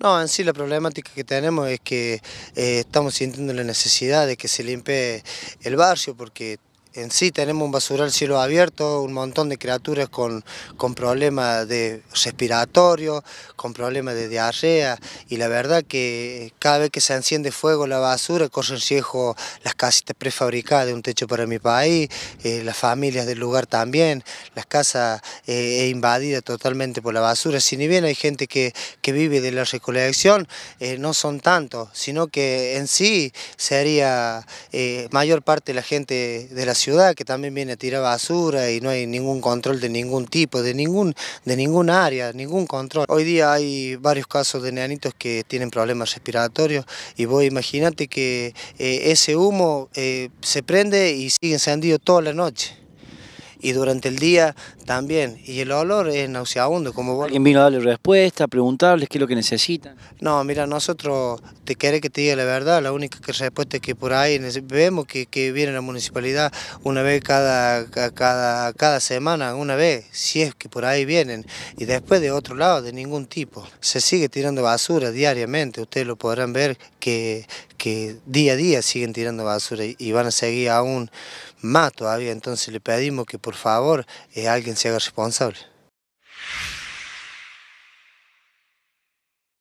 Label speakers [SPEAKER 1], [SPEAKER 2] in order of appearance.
[SPEAKER 1] No, en sí la problemática que tenemos es que eh, estamos sintiendo la necesidad de que se limpie el barrio porque en sí tenemos un basural cielo abierto, un montón de criaturas con, con problemas de respiratorio, con problemas de diarrea y la verdad que cada vez que se enciende fuego la basura corren riesgo las casitas prefabricadas de un techo para mi país, eh, las familias del lugar también, las casas eh, e invadidas totalmente por la basura. Si ni bien hay gente que, vive de la recolección, eh, no son tantos, sino que en sí sería mayor parte de la gente de la ciudad ciudad que también viene a tirar basura y no hay ningún control de ningún tipo, de ningún, de ningún área, ningún control. Hoy día hay varios casos de neanitos que tienen problemas respiratorios y vos imagínate que eh, ese humo eh, se prende y sigue encendido toda la noche y durante el día también. Y el olor es nauseabundo. Como ¿Alguien vino a darle respuesta,
[SPEAKER 2] preguntarles qué es lo que
[SPEAKER 1] necesitan? No, mira, nosotros, te quiere que te diga la verdad, la única respuesta es que por ahí vemos que, viene la municipalidad una vez cada, cada, cada semana, una vez, si es que por ahí vienen. Y después de otro lado, de ningún tipo. Se sigue tirando basura diariamente, ustedes lo podrán ver que que día a día siguen tirando basura y van a seguir aún más todavía. Entonces le pedimos que por favor eh, alguien se haga responsable.